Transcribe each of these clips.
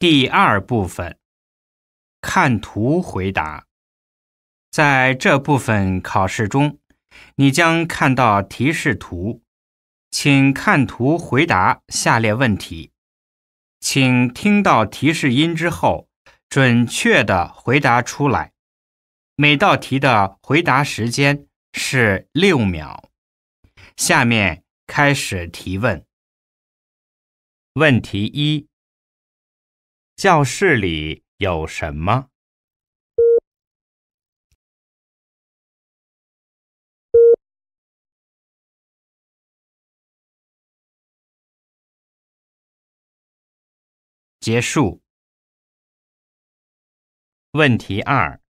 第二部分，看图回答。在这部分考试中，你将看到提示图，请看图回答下列问题。请听到提示音之后，准确的回答出来。每道题的回答时间是六秒。下面开始提问。问题一。教室里有什么？结束。问题二：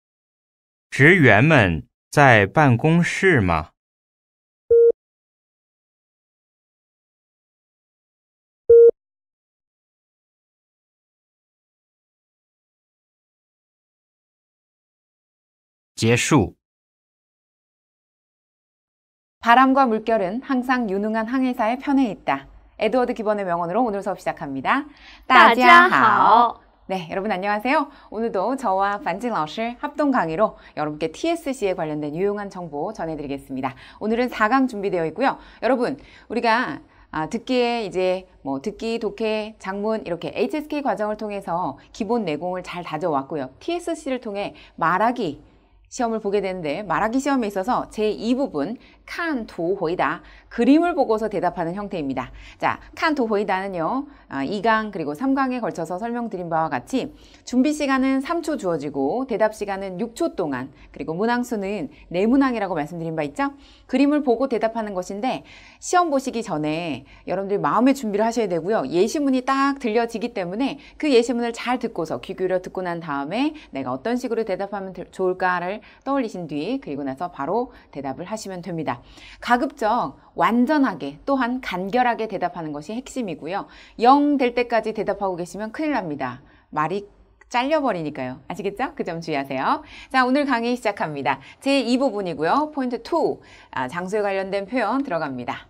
职员们在办公室吗？结束. 바람과 물결은 항상 유능한 항해사의 편에 있다. 에드워드 기본의 명언으로 오늘 수업 시작합니다. 大家好. 네, 여러분 안녕하세요. 오늘도 저와 반진러실 합동 강의로 여러분께 TSC에 관련된 유용한 정보 전해드리겠습니다. 오늘은 4강 준비되어 있고요. 여러분, 우리가 아, 듣기에 이제 뭐 듣기, 독해, 장문 이렇게 HSK 과정을 통해서 기본 내공을 잘 다져왔고요. TSC를 통해 말하기, 시험을 보게 되는데 말하기 시험에 있어서 제2부분 칸 도호이다 그림을 보고서 대답하는 형태입니다. 자, 칸도 보이다는요. 아, 2강 그리고 3강에 걸쳐서 설명드린 바와 같이 준비 시간은 3초 주어지고 대답 시간은 6초 동안 그리고 문항수는 네 문항이라고 말씀드린 바 있죠? 그림을 보고 대답하는 것인데 시험 보시기 전에 여러분들이 마음의 준비를 하셔야 되고요. 예시문이 딱 들려지기 때문에 그 예시문을 잘 듣고서 귀 기울여 듣고 난 다음에 내가 어떤 식으로 대답하면 좋을까를 떠올리신 뒤 그리고 나서 바로 대답을 하시면 됩니다. 가급적 완전하게 또한 간결하게 대답하는 것이 핵심이고요. 0 될 때까지 대답하고 계시면 큰일 납니다. 말이 잘려버리니까요. 아시겠죠? 그 점 주의하세요. 자, 오늘 강의 시작합니다. 제 2부분이고요. 포인트 2, 아, 장소에 관련된 표현 들어갑니다.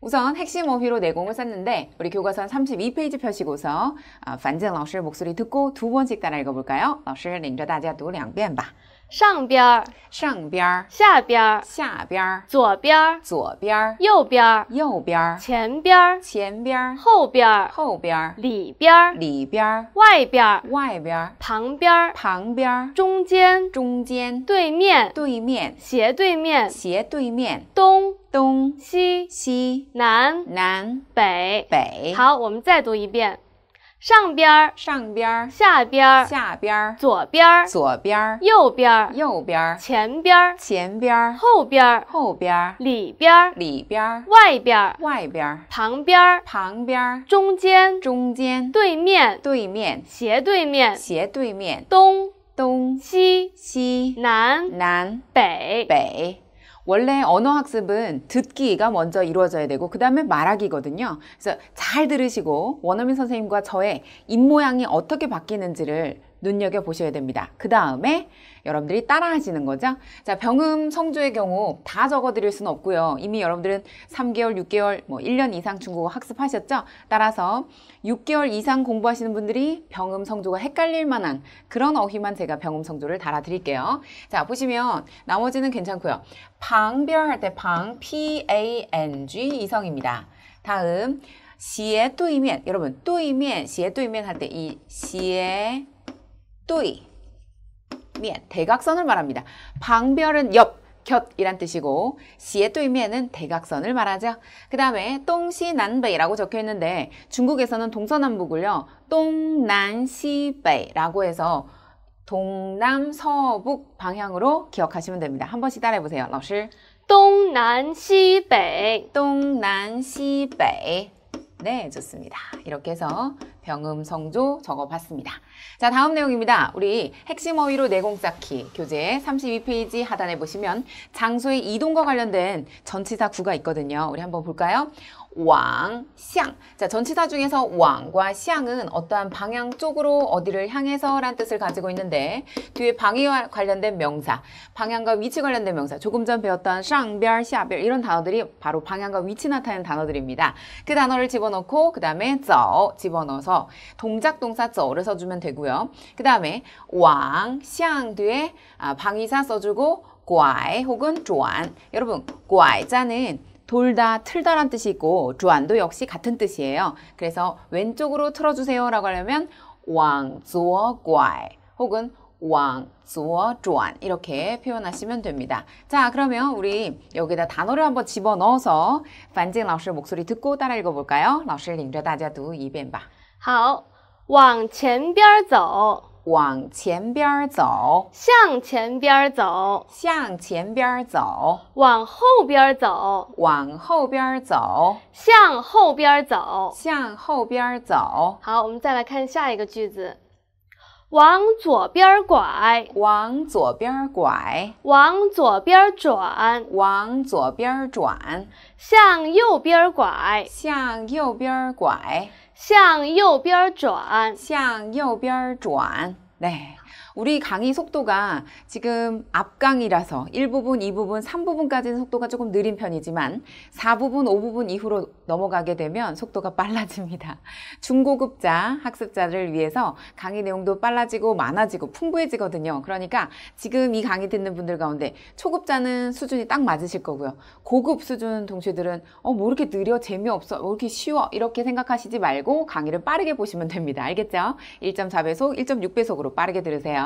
우선 핵심 어휘로 내공을 쌓는데 우리 교과선 32페이지 펴시고서 아, 반전 老师 목소리 듣고 두 번씩 따라 읽어볼까요? 러老师领着大家读两遍 봐. 上边儿，上边儿；下边儿，下边儿；左边儿，左边儿；右边儿，右边儿；前边儿，前边儿；后边儿，后边儿；里边儿，里边儿；外边儿，外边儿；旁边儿，旁边儿；中间，中间；对面，对面；斜对面，斜对面；东东，西西，南南，北北。好，我们再读一遍。上边儿，上边儿；下边儿，下边儿；左边儿，左边儿；右边儿，右边儿；前边儿，前边儿；后边儿，后边儿；里边儿，里边儿；外边儿，外边儿；旁边儿，旁边儿；中间，中间；对面，对面；斜对面，斜对面；东东，西西，南南，北北。 원래 언어 학습은 듣기가 먼저 이루어져야 되고 그 다음에 말하기거든요. 그래서 잘 들으시고 원어민 선생님과 저의 입 모양이 어떻게 바뀌는지를 눈여겨 보셔야 됩니다. 그 다음에 여러분들이 따라하시는 거죠. 자, 병음 성조의 경우 다 적어드릴 수는 없고요. 이미 여러분들은 3개월, 6개월, 뭐 1년 이상 중국어 학습하셨죠? 따라서 6개월 이상 공부하시는 분들이 병음 성조가 헷갈릴 만한 그런 어휘만 제가 병음 성조를 달아드릴게요. 자, 보시면 나머지는 괜찮고요. 방별 할때 방, P-A-N-G 이성입니다. 다음 시에 斜이面 여러분 뚜이면 시에 斜이面할때 이 시에 斜이 面, 네, 대각선을 말합니다. 방별은 옆, 곁이란 뜻이고 시에또이면은 대각선을 말하죠. 그 다음에 똥시난베이라고 적혀있는데 중국에서는 동서남북을요. 똥난시베이라고 해서 동남서북 방향으로 기억하시면 됩니다. 한 번씩 따라해보세요. 러시 동남시베이 동남시베 네, 좋습니다. 이렇게 해서 병음 성조 적어봤습니다. 자, 다음 내용입니다. 우리 핵심 어휘로 내공 쌓기 교재 32페이지 하단에 보시면 장소의 이동과 관련된 전치사 구가 있거든요. 우리 한번 볼까요? 왕, 향. 자, 전치사 중에서 왕과 향은 어떠한 방향 쪽으로 어디를 향해서 란 뜻을 가지고 있는데 뒤에 방향와 관련된 명사, 방향과 위치 관련된 명사, 조금 전 배웠던 쌍별, 샤별 이런 단어들이 바로 방향과 위치 나타내는 단어들입니다. 그 단어를 집어넣고 그 다음에 쩌 집어넣어서 동작 동사 저를 써주면 되고요. 그 다음에 왕, 향 뒤에 아, 방위사 써주고 꽈이 혹은 조안. 여러분, 꽈이자는 돌다, 틀다란 뜻이 있고 주안도 역시 같은 뜻이에요. 그래서 왼쪽으로 틀어주세요 라고 하려면 왕左拐 혹은 왕左转 이렇게 표현하시면 됩니다. 자 그러면 우리 여기다 단어를 한번 집어넣어서 반진 老师 목소리 듣고 따라 읽어볼까요? 老师领着大家读一遍吧好往前边走往前边走，向前边走，向前边走；往后边走，往后边走，向后边走，向后边走。好，我们再来看下一个句子：往左边拐，往左边拐，往左边转，往左边转；向右边拐，向右边拐。向右边转，向右边转，来。 우리 강의 속도가 지금 앞강이라서 1부분, 2부분, 3부분까지는 속도가 조금 느린 편이지만 4부분, 5부분 이후로 넘어가게 되면 속도가 빨라집니다. 중고급자 학습자를 위해서 강의 내용도 빨라지고 많아지고 풍부해지거든요. 그러니까 지금 이 강의 듣는 분들 가운데 초급자는 수준이 딱 맞으실 거고요. 고급 수준 동시들은 어, 뭐 이렇게 느려, 재미없어, 뭐 이렇게 쉬워 이렇게 생각하시지 말고 강의를 빠르게 보시면 됩니다. 알겠죠? 1.4배속, 1.6배속으로 빠르게 들으세요.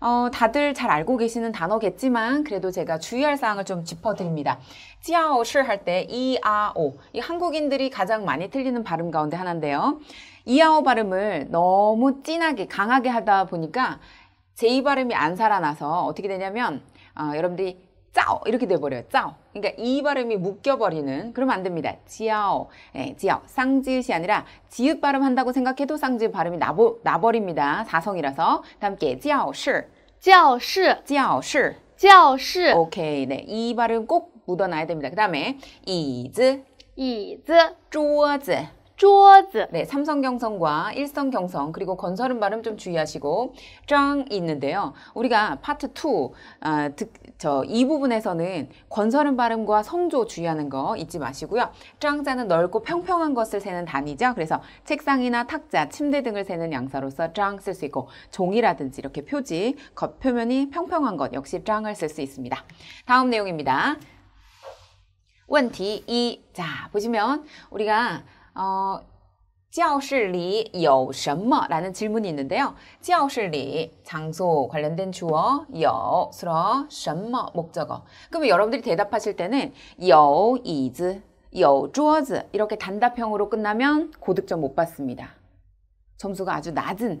어, 다들 잘 알고 계시는 단어겠지만 그래도 제가 주의할 사항을 좀 짚어드립니다. 찌아오시 할때 이아오 이 한국인들이 가장 많이 틀리는 발음 가운데 하나인데요. 이아오 발음을 너무 진하게 강하게 하다 보니까 제이 발음이 안 살아나서 어떻게 되냐면 어, 여러분들이 짜오 이렇게 돼버려요. 짜오. 그러니까 이 발음이 묶여버리는 그러면 안 됩니다. 지아오, 예, 지아오. 쌍지읒이 아니라 지읒 발음한다고 생각해도 쌍지읒 발음이 나보, 나버립니다. 사성이라서 다 함께 지아오시, 지아오시, 지아오시, 지아오시. 오케이, 네, 이 발음 꼭 묻어놔야 됩니다. 그 다음에 이즈, 이즈, 쪼즈. 쪼즈. 네, 삼성경성과 일성경성 그리고 건설음 발음 좀 주의하시고 짱 있는데요. 우리가 파트 2 어, 아, 듣, 저이 부분에서는 권설음 발음과 성조 주의하는 거 잊지 마시고요. 짱자는 넓고 평평한 것을 세는 단위죠. 그래서 책상이나 탁자, 침대 등을 세는 양사로서 짱 쓸 수 있고 종이라든지 이렇게 표지, 겉표면이 평평한 것 역시 짱을 쓸 수 있습니다. 다음 내용입니다. 원题이자 보시면 우리가 어教室里 有什么라는 질문이 있는데요. 教室里 장소 관련된 주어 有스러什么 목적어. 그러면 여러분들이 대답하실 때는 有椅子,有桌子 이렇게 단답형으로 끝나면 고득점 못 받습니다. 점수가 아주 낮은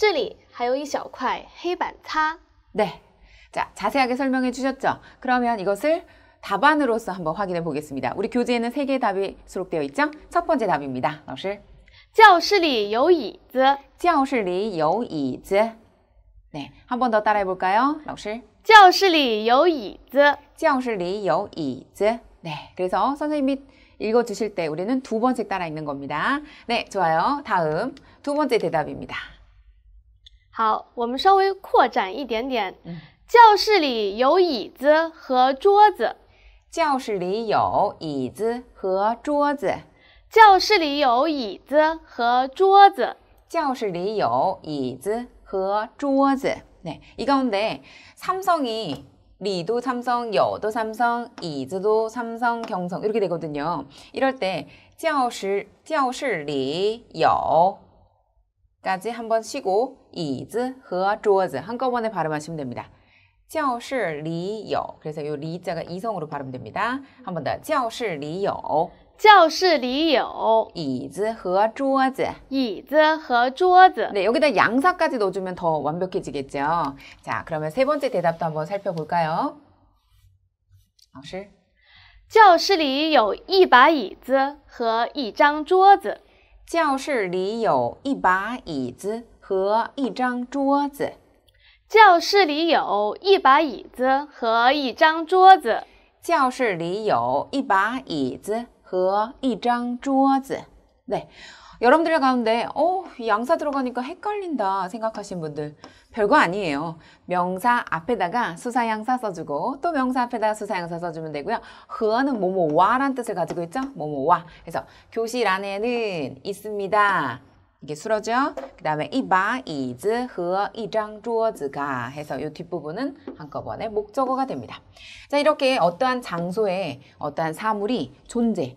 这里还有一小块黑板擦. 네, 자 자세하게 설명해 주셨죠? 그러면 이것을 답안으로서 한번 확인해 보겠습니다. 우리 교재에는 세 개의 답이 수록되어 있죠? 첫 번째 답입니다. 老师.教室里有椅子.教室里有椅子. 네, 한 번 더 따라해 볼까요? 老师.教室里有椅子.教室里有椅子. 네, 그래서 선생님이 읽어 주실 때 우리는 두 번씩 따라 읽는 겁니다. 네, 좋아요. 다음 두 번째 대답입니다. 好，我们稍微扩展一点点。嗯，教室里有椅子和桌子。教室里有椅子和桌子。教室里有椅子和桌子。教室里有椅子和桌子。네이건데삼성이리도삼성여도삼성이즈도삼성경성이렇게되거든요이럴때教室教室里有 까지 한번 쉬고 이즈, 허,桌子 한꺼번에 발음하시면 됩니다. 教室里有 그래서 요 리자가 이성으로 발음됩니다. 한 번 더. 教室里有教室里有椅子和桌子椅子和桌子 네, 여기다 양사까지 넣어주면 더 완벽해지겠죠. 자, 그러면 세 번째 대답도 한번 살펴볼까요? 老师教室里有一把椅子和一张桌子 아, 教室里有一把椅子和一张桌子。教室里有一把椅子和一张桌子。教室里有一把椅子和一张桌子。对，有的朋友可能对哦，两次都来，你可很困难。思考，看，你们都。 별거 아니에요. 명사 앞에다가 수사양사 써주고 또 명사 앞에다가 수사양사 써주면 되고요. 허는 뭐뭐와란 뜻을 가지고 있죠. 뭐뭐와. 그래서 교실 안에는 있습니다. 이게 수러죠그 다음에 이 바, 이즈, 허, 이장, 쪼어즈가 해서 이 뒷부분은 한꺼번에 목적어가 됩니다. 자 이렇게 어떠한 장소에 어떠한 사물이 존재,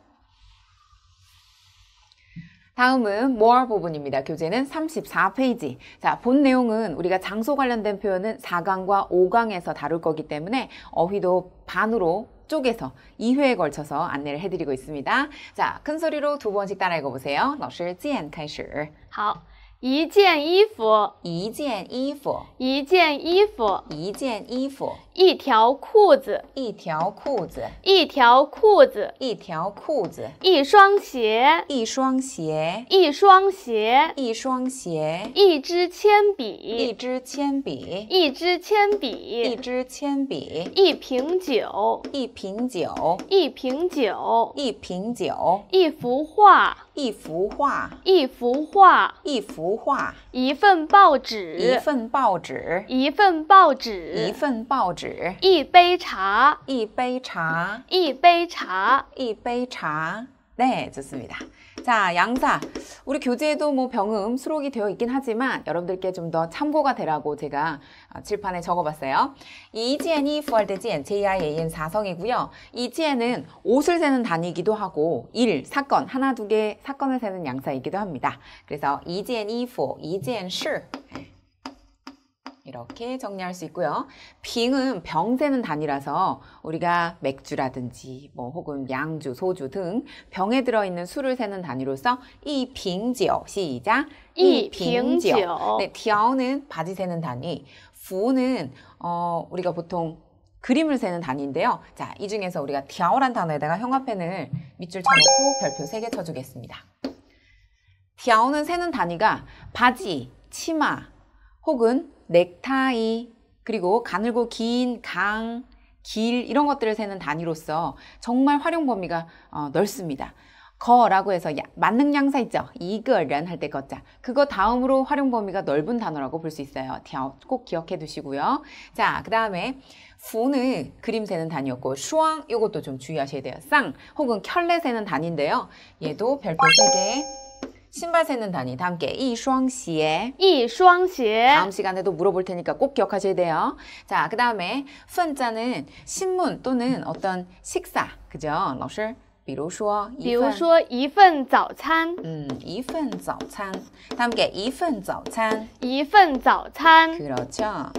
다음은 more 부분입니다. 교재는 34페이지. 자, 본 내용은 우리가 장소 관련된 표현은 4강과 5강에서 다룰 거기 때문에 어휘도 반으로 쪽에서 2회에 걸쳐서 안내를 해드리고 있습니다. 자, 큰 소리로 두 번씩 따라 읽어보세요. 老师见开始.好.一件衣服，一件衣服，一件衣服，一件衣服，一条裤子，一条裤子，一条裤子，一条裤子，一双鞋，一双鞋，一双鞋，一双鞋，一支铅笔，一支铅笔，一支铅笔，一支铅笔，一瓶酒，一瓶酒，一瓶酒，一瓶酒，一幅画。一幅画，一幅画，一幅画，一份报纸，一份报纸，一份报纸，一份报纸，一杯茶，一杯茶，一杯茶，一杯茶。哎，这是你的。 자, 양사. 우리 교재에도 뭐 병음, 수록이 되어 있긴 하지만 여러분들께 좀 더 참고가 되라고 제가 어, 칠판에 적어봤어요. 이 EGN이 부활되지엔 JIAN 사성이고요. 이지엔은 옷을 세는 단위이기도 하고 일, 사건, 하나, 두 개 사건을 세는 양사이기도 합니다. 그래서 이지엔이 4 이지엔 슈 이렇게 정리할 수 있고요. 빙은 병세는 단위라서 우리가 맥주라든지 뭐 혹은 양주, 소주 등 병에 들어있는 술을 세는 단위로서 이 빙지어 시작 이 빙지어 네, 디어는 바지 세는 단위 부는 어, 우리가 보통 그림을 세는 단위인데요. 자, 이 중에서 우리가 디아오란 단어에다가 형화펜을 밑줄 쳐놓고 별표 세 개 쳐주겠습니다. 디아오는 세는 단위가 바지, 치마, 혹은 넥타이, 그리고 가늘고 긴 강, 길 이런 것들을 세는 단위로서 정말 활용 범위가 어, 넓습니다. 거라고 해서 야, 만능 양사 있죠. 이거란 할때 거자. 그거 다음으로 활용 범위가 넓은 단어라고 볼 수 있어요. 꼭 기억해 두시고요. 자, 그다음에 후는 그림 세는 단위였고 슈왕 이것도 좀 주의하셔야 돼요. 쌍 혹은 켤레 세는 단위인데요. 얘도 별표 3개 신발 세는 단위 다 함께 이双鞋 이双鞋 다음 시간에도 물어볼 테니까 꼭 기억하셔야 돼요. 자, 그 다음에 훈자는 신문 또는 어떤 식사, 그죠? 老师比如说一份早餐 음, 一份早餐다 함께 一份早餐一份早餐 그렇죠.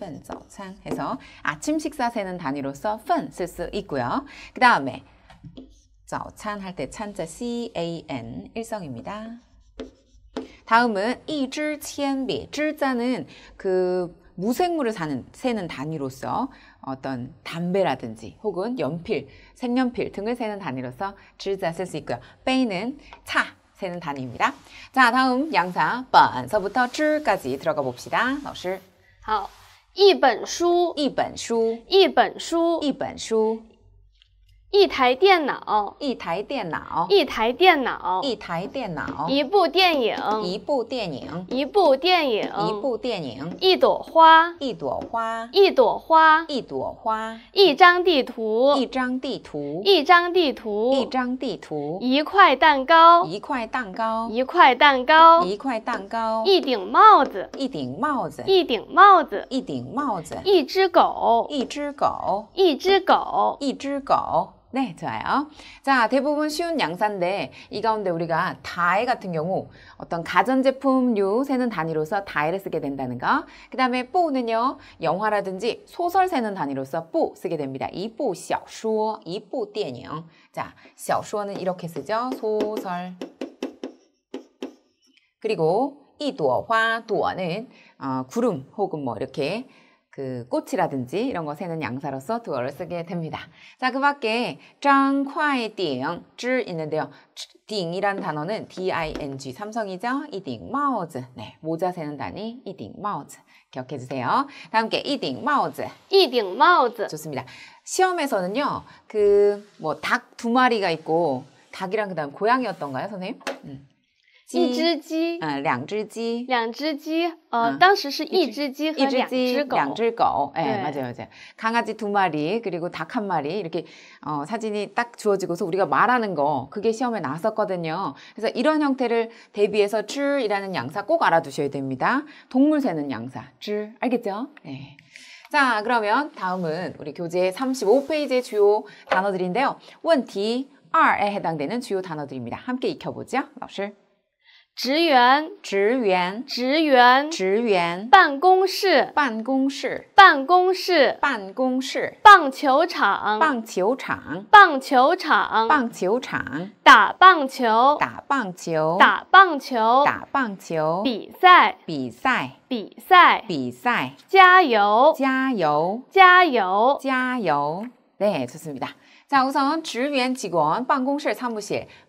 份早餐 해서 아침 식사 세는 단위로서 份쓸 수 있고요. 그 다음에 자, 찬 할 때 찬 자 can 일성입니다. 다음은 이질치엔비 질자는 그 무생물을 사는 세는 단위로서 어떤 담배라든지 혹은 연필, 색연필 등을 세는 단위로서 질자 쓸 수 있고요. 빼이는 차 세는 단위입니다. 자, 다음 양사 번서부터 질까지 들어가 봅시다. 老师.好.一本书，一本书，一本书，一本书。一台电脑，一台电脑，一台电脑，一台电脑；一部电影，一部电影，一部电影，一部电影；一朵花，一朵花，一朵花，一朵花；一张地图，一张地图，一张地图，一张地图；一块蛋糕，一块蛋糕，一块蛋糕，一块蛋糕；一顶帽子，一顶帽子，一顶帽子，一顶帽子；一只狗，一只狗，一只狗，一只狗。 네, 좋아요. 자, 대부분 쉬운 양산데이 가운데 우리가 다에 같은 경우 어떤 가전제품류 세는 단위로서 다해를 쓰게 된다는 거. 그 다음에 뽀는요, 영화라든지 소설 세는 단위로서 뽀 쓰게 됩니다. 이뽀 샤쇼, 이뽀 띠엔영. 자, 샤쇼는 이렇게 쓰죠. 소설. 그리고 이도화, 도화는 어, 구름 혹은 뭐 이렇게 그 꽃이라든지 이런 거 세는 양사로서 두어를 쓰게 됩니다. 자, 그 밖에 짱콰이 띵, 쯔 있는데요. 띵이란 단어는 D-I-N-G 삼성이죠. 이딩 마우즈 네, 모자 세는 단위 이딩 마우즈 기억해 주세요. 다음게 이딩 마우즈 이딩 마우즈 좋습니다. 시험에서는요. 그 뭐 닭 두 마리가 있고 닭이랑 그다음 고양이였던가요, 선생님? 음. 鸡，一只鸡，嗯，两只鸡，两只鸡，呃， 응. 当时是一只鸡和两只狗， 양只狗, 예, 맞아요, 맞아요. 강아지 두 마리 그리고 닭 한 마리 이렇게 어, 사진이 딱 주어지고서 우리가 말하는 거 그게 시험에 나왔었거든요. 그래서 이런 형태를 대비해서 줄이라는 양사 꼭 알아두셔야 됩니다. 동물새는 양사 줄 알겠죠? 네. 자, 그러면 다음은 우리 교재 35페이지의 주요 단어들인데요. 원티 2에 해당되는 주요 단어들입니다. 함께 익혀보죠. 老师职员，职员，职员，职员；办公室，办公室，办公室，办公室；棒球场，棒球场，棒球场，棒球场；打棒球，打棒球，打棒球，打棒球；比赛，比赛，比赛，比赛；加油，加油，加油，加油。对，这是么的？在我们职员机关办公室，参不写。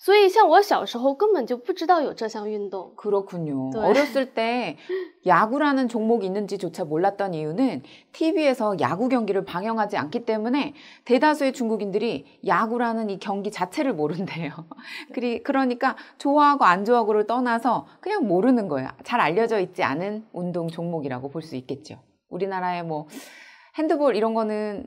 所以像我小时候根本就不知道有这项运动。 그렇군요. 네. 어렸을 때 야구라는 종목이 있는지조차 몰랐던 이유는 TV에서 야구 경기를 방영하지 않기 때문에 대다수의 중국인들이 야구라는 이 경기 자체를 모른대요. 그리, 그러니까 좋아하고 안 좋아하고를 떠나서 그냥 모르는 거예요. 잘 알려져 있지 않은 운동 종목이라고 볼 수 있겠죠. 우리나라의 뭐 핸드볼 이런 거는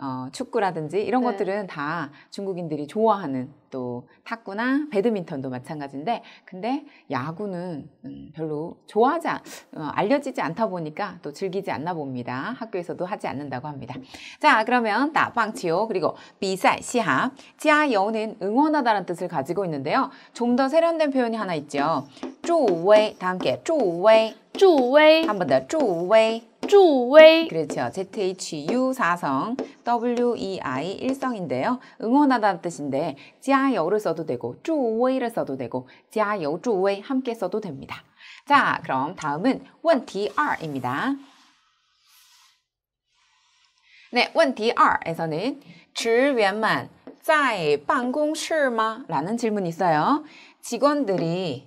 어, 축구라든지 이런 네. 것들은 다 중국인들이 좋아하는 또 탁구나 배드민턴도 마찬가지인데 근데 야구는 음, 별로 좋아하지 않, 어, 알려지지 않다 보니까 또 즐기지 않나 봅니다. 학교에서도 하지 않는다고 합니다. 자 그러면 따방치요 그리고 비赛시하 지하여우는 응원하다라는 뜻을 가지고 있는데요. 좀 더 세련된 표현이 하나 있죠. 쪼웨이 다 함께 쪼웨이 쪼웨이 한 번 더 쪼웨이 주웨 그렇죠. ZHU 4성 WEI 1성인데요. 응원하다는 뜻인데 지하를 써도 되고 주웨를 써도 되고 지하여 주 함께 써도 됩니다. 자 그럼 다음은 원티 R입니다. 네, 원티 R에서는 职员们在办公室吗? 라는 질문이 있어요. 직원들이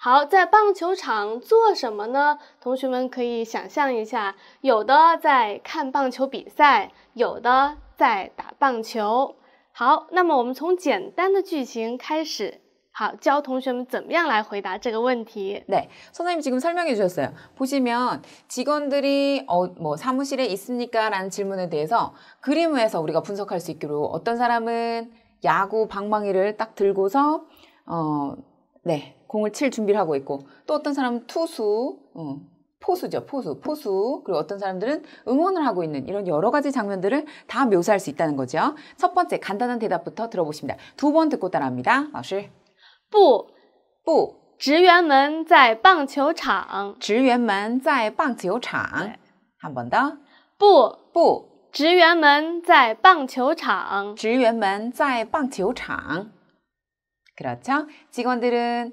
好，在棒球场做什么呢？同学们可以想象一下，有的在看棒球比赛，有的在打棒球。好，那么我们从简单的句型开始，好，教同学们怎么样来回答这个问题。 네， 선생님지금설명해주셨어요보시면직원들이어뭐사무실에있습니까라는질문에대해서그림에서우리가분석할수있도록어떤사람은야구방망이를딱들고서어네 공을 칠 준비를 하고 있고 또 어떤 사람은 투수, 어, 포수죠 포수, 포수 그리고 어떤 사람들은 응원을 하고 있는 이런 여러 가지 장면들을 다 묘사할 수 있다는 거죠. 첫 번째 간단한 대답부터 들어보십니다. 두 번 듣고 따라합니다. 老师不不职员们在棒球场职员们在棒球场 네. 한번 더. 不不职员们在棒球场职员们在棒球场 그렇죠? 직원들은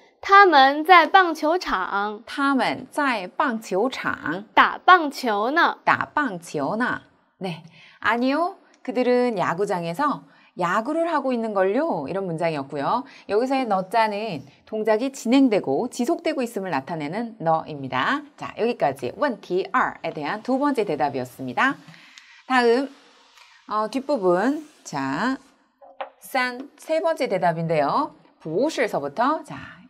他们在棒球场，他们在棒球场打棒球呢。打棒球呢。네, 아니요. 그들은 야구장에서 야구를 하고 있는 걸요. 이런 문장이었고요. 여기서의 너자는 동작이 진행되고 지속되고 있음을 나타내는 너입니다. 자, 여기까지 원티 2에 대한 두 번째 대답이었습니다. 다음 어, 뒷부분 자, 싼세 번째 대답인데요. 보시에서부터 자,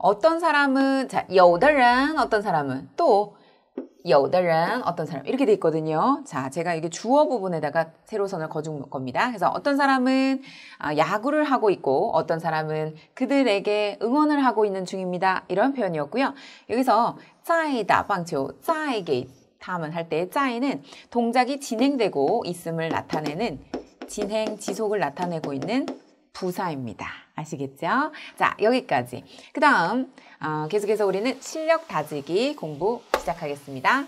어떤 사람은 자, 여다란 어떤 사람은 또 여다란 어떤 사람 이렇게 돼 있거든요. 자, 제가 이게 주어 부분에다가 세로선을 거준 겁니다. 그래서 어떤 사람은 아, 야구를 하고 있고 어떤 사람은 그들에게 응원을 하고 있는 중입니다. 이런 표현이었고요. 여기서 짜이다 방초 짜이게 다음은 할 때 짜이는 동작이 진행되고 있음을 나타내는 진행 지속을 나타내고 있는 부사입니다. 아시겠죠? 자, 여기까지. 그 다음 어, 계속해서 우리는 실력 다지기 공부 시작하겠습니다.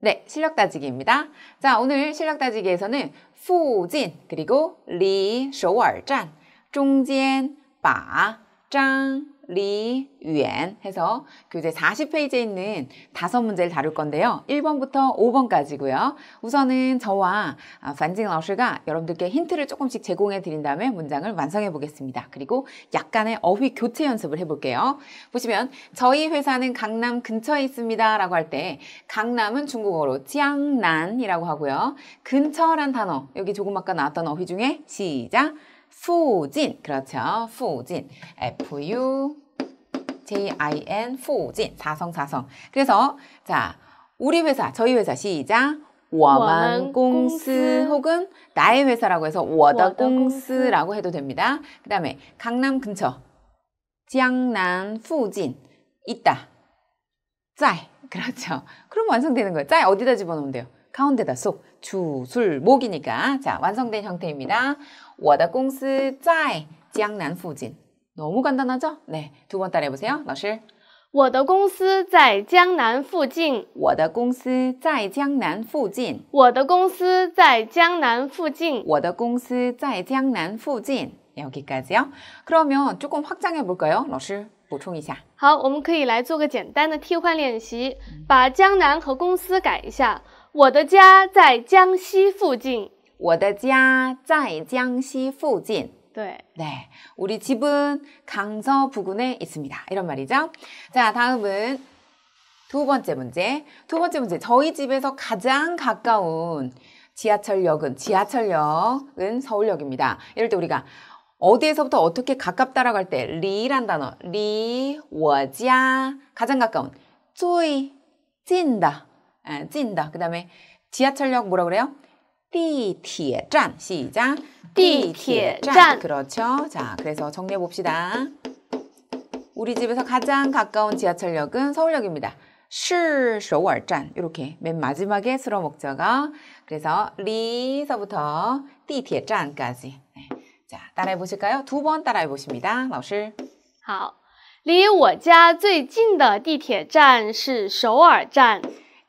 네, 실력 다지기입니다. 자, 오늘 실력 다지기에서는 후진 그리고 리, 쇼월, 짠, 중간, 바, 짱, 리위엔 해서 교재 그 40페이지에 있는 다섯 문제를 다룰 건데요. 1번부터 5번까지고요. 우선은 저와 아, 반징 러시가 여러분들께 힌트를 조금씩 제공해 드린 다음에 문장을 완성해 보겠습니다. 그리고 약간의 어휘 교체 연습을 해볼게요. 보시면 저희 회사는 강남 근처에 있습니다 라고 할 때 강남은 중국어로 지앙난이라고 하고요. 근처란 단어 여기 조금 아까 나왔던 어휘 중에 시작 푸진 그렇죠. 푸진 F-U J-I-N 푸진 사성 사성 그래서 자 우리 회사 저희 회사 시작 我们公司 혹은 나의 회사라고 해서 我的公司라고 해도 됩니다. 그 다음에 강남 근처江南 푸진 있다. 짤 그렇죠. 그럼 완성되는 거예요. 짤 어디다 집어넣으면 돼요? 가운데다 속, 주, 술, 목이니까 자 완성된 형태입니다. 我的公司在江南 부진 너무 간단하죠? 네, 두 번 따라 해보세요. 러실 我的公司在江南附近。我的公司在江南附近。我的公司在江南附近。我的公司在江南附近。 여기까지요. 그러면 조금 확장해 볼까요? 러시 보충 一下.好，我们可以来做个简单的替换练习，把江南和公司改一下。我的家在江西附近。我的家在江西附近。 네. 네. 우리 집은 강서 부근에 있습니다. 이런 말이죠. 자, 다음은 두 번째 문제. 두 번째 문제. 저희 집에서 가장 가까운 지하철역은 지하철역은 서울역입니다. 이럴 때 우리가 어디에서부터 어떻게 가깝다라고 할때 리란 단어 리, 워지 가장 가까운 쪼이, 찐다 예, 찐다. 그 다음에 지하철역 뭐라 그래요? 띠티에짠 시작. 띠티에짠 그렇죠. 자, 그래서 정리해 봅시다. 우리 집에서 가장 가까운 지하철역은 서울역입니다. 시首尔짠 이렇게 맨 마지막에 쓸어 먹자가 그래서 리서부터 띠티에짠까지. 네. 자, 따라해 보실까요? 두 번 따라해 보십니다. 老师.好.离我家最近的地铁站是首尔站。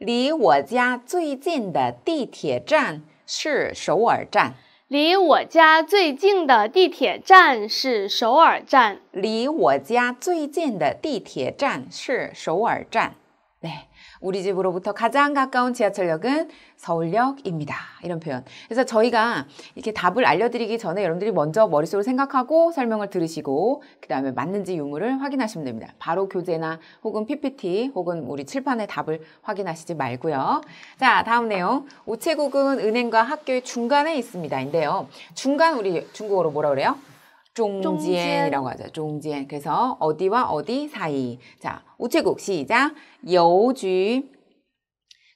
离我家最近的地铁站是首尔站。离我家最近的地铁站是首尔站。离我家最近的地铁站是首尔站。对。 우리 집으로부터 가장 가까운 지하철역은 서울역입니다. 이런 표현. 그래서 저희가 이렇게 답을 알려드리기 전에 여러분들이 먼저 머릿속으로 생각하고 설명을 들으시고 그 다음에 맞는지 유무를 확인하시면 됩니다. 바로 교재나 혹은 PPT 혹은 우리 칠판의 답을 확인하시지 말고요. 자 다음 내용. 우체국은 은행과 학교의 중간에 있습니다. 인데요. 중간 우리 중국어로 뭐라 그래요? 중간이라고 하죠. 중간. 그래서 어디와 어디 사이. 자, 우체국 시작. 여주.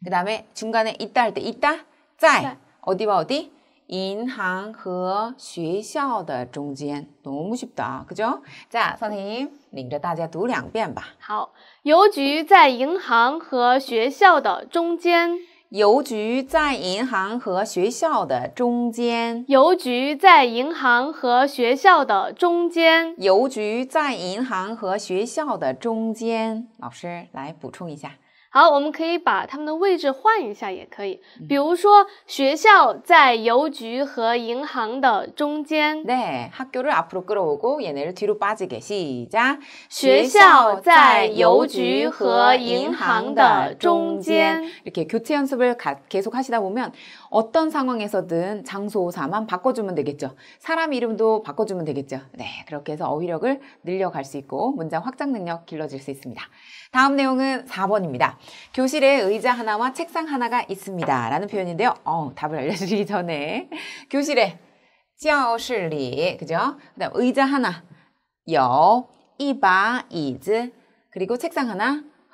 그 다음에 중간에 있다 할 때 있다. 짤. 어디와 어디? 인항 和学校的中间. 너무 쉽다. 그죠? 자, 선생님, 领着大家读两遍吧.好,邮局在银行和学校的中间.邮局在银行和学校的中间。邮局在银行和学校的中间。邮局在银行和学校的中间。老师来补充一下。好，我们可以把他们的位置换一下，也可以。比如说，学校在邮局和银行的中间。학교를앞으로끌어오고얘네를뒤로빠지게시작学校在邮局和银行的中间。이렇게교체연습을계속하시다보면 어떤 상황에서든 장소사만 바꿔주면 되겠죠. 사람 이름도 바꿔주면 되겠죠. 네, 그렇게 해서 어휘력을 늘려갈 수 있고 문장 확장 능력 길러질 수 있습니다. 다음 내용은 4번입니다. 교실에 의자 하나와 책상 하나가 있습니다. 라는 표현인데요. 어, 답을 알려드리기 전에 교실에 教室里 그죠? 그다음 의자 하나, 有一把椅子 그리고 책상 하나,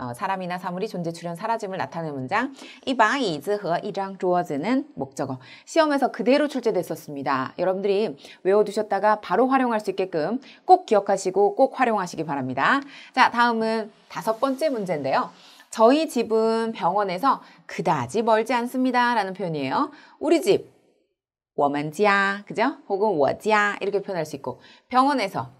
어, 사람이나 사물이 존재 출현 사라짐을 나타내는 문장 이방이즈허이장 주어즈는 목적어 시험에서 그대로 출제됐었습니다. 여러분들이 외워두셨다가 바로 활용할 수 있게끔 꼭 기억하시고 꼭 활용하시기 바랍니다. 자 다음은 다섯 번째 문제인데요. 저희 집은 병원에서 그다지 멀지 않습니다 라는 표현이에요. 우리 집我们家 그죠? 혹은 我家 이렇게 표현할 수 있고 병원에서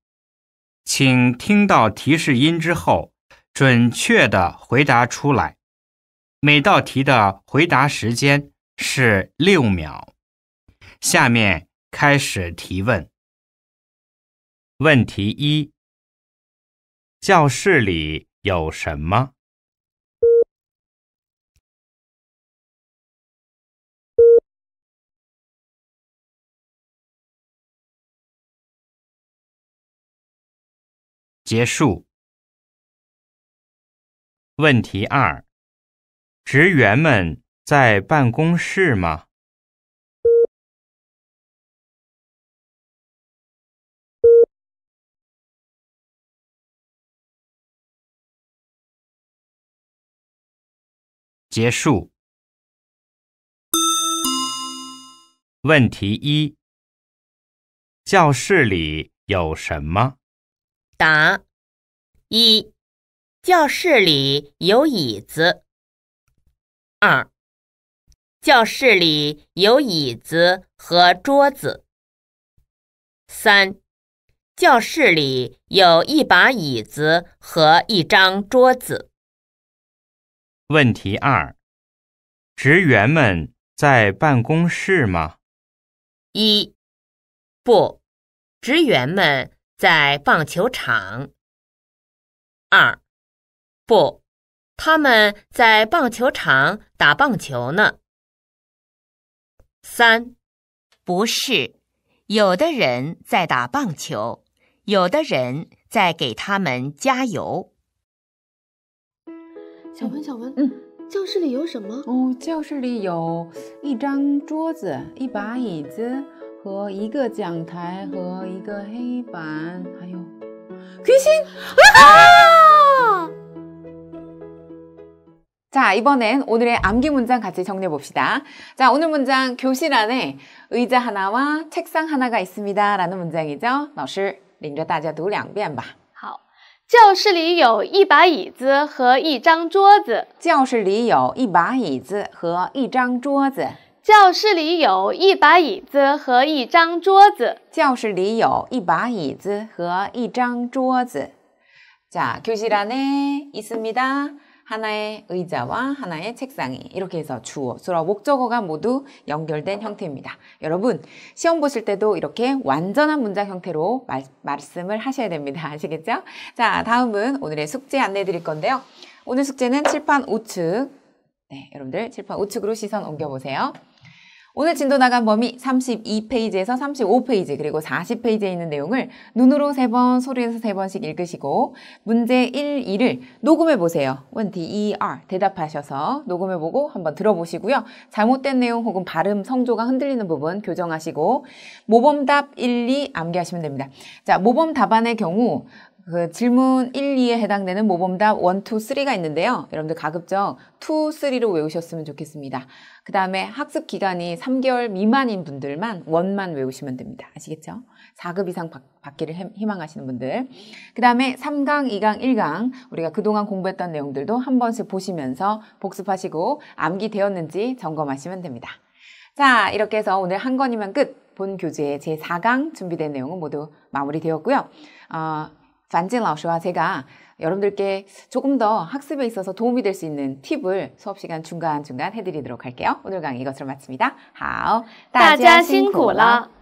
请听到提示音之后，准确的回答出来。每道题的回答时间是六秒。下面开始提问。问题一：教室里有什么？结束。问题二：职员们在办公室吗？结束。问题一：教室里有什么？答：一，教室里有椅子。二，教室里有椅子和桌子。三，教室里有一把椅子和一张桌子。问题二：职员们在办公室吗？一，不，职员们。在棒球场。二，不，他们在棒球场打棒球呢。三，不是，有的人在打棒球，有的人在给他们加油。小文，小文，嗯，教室里有什么？哦，教室里有一张桌子，一把椅子。 和一个讲台和一个黑板，还有귀신 아! 자, 이번엔 오늘의 암기 문장 같이 정리해 봅시다. 자, 오늘 문장 교실 안에 의자 하나와 책상 하나가 있습니다. 라는 문장이죠. 老师领着大家读两遍吧.教室里有一把椅子和一张桌子。教室里有一把椅子和一张桌子。教室里有一把椅子和一张桌子.教室里有一把椅子和一张桌子. 자, 교실 안에 있습니다. 하나의 의자와 하나의 책상이 이렇게 해서 주어, 수라, 목적어가 모두 연결된 형태입니다. 여러분 시험 보실 때도 이렇게 완전한 문장 형태로 말, 말씀을 하셔야 됩니다. 아시겠죠? 자 다음은 오늘의 숙제 안내 드릴 건데요. 오늘 숙제는 칠판 우측 네, 여러분들 칠판 우측으로 시선 옮겨보세요. 오늘 진도 나간 범위 32페이지에서 35페이지 그리고 40페이지에 있는 내용을 눈으로 3번, 소리에서 3번씩 읽으시고 문제 1, 2를 녹음해 보세요. 원디, 이, 알 대답하셔서 녹음해 보고 한번 들어보시고요. 잘못된 내용 혹은 발음, 성조가 흔들리는 부분 교정하시고 모범답 1, 2 암기하시면 됩니다. 자, 모범 답안의 경우 그 질문 1, 2에 해당되는 모범답 1, 2, 3가 있는데요. 여러분들 가급적 2, 3로 외우셨으면 좋겠습니다. 그 다음에 학습 기간이 3개월 미만인 분들만 1만 외우시면 됩니다. 아시겠죠? 4급 이상 받, 기를 희망하시는 분들. 그 다음에 3강, 2강, 1강 우리가 그동안 공부했던 내용들도 한 번씩 보시면서 복습하시고 암기되었는지 점검하시면 됩니다. 자, 이렇게 해서 오늘 한 권이면 끝! 본 교재의 제4강 준비된 내용은 모두 마무리되었고요. 어, 반진 라오씨와 제가 여러분들께 조금 더 학습에 있어서 도움이 될 수 있는 팁을 수업 시간 중간 중간 해드리도록 할게요. 오늘 강의 이것으로 마칩니다. 好，大家辛苦了。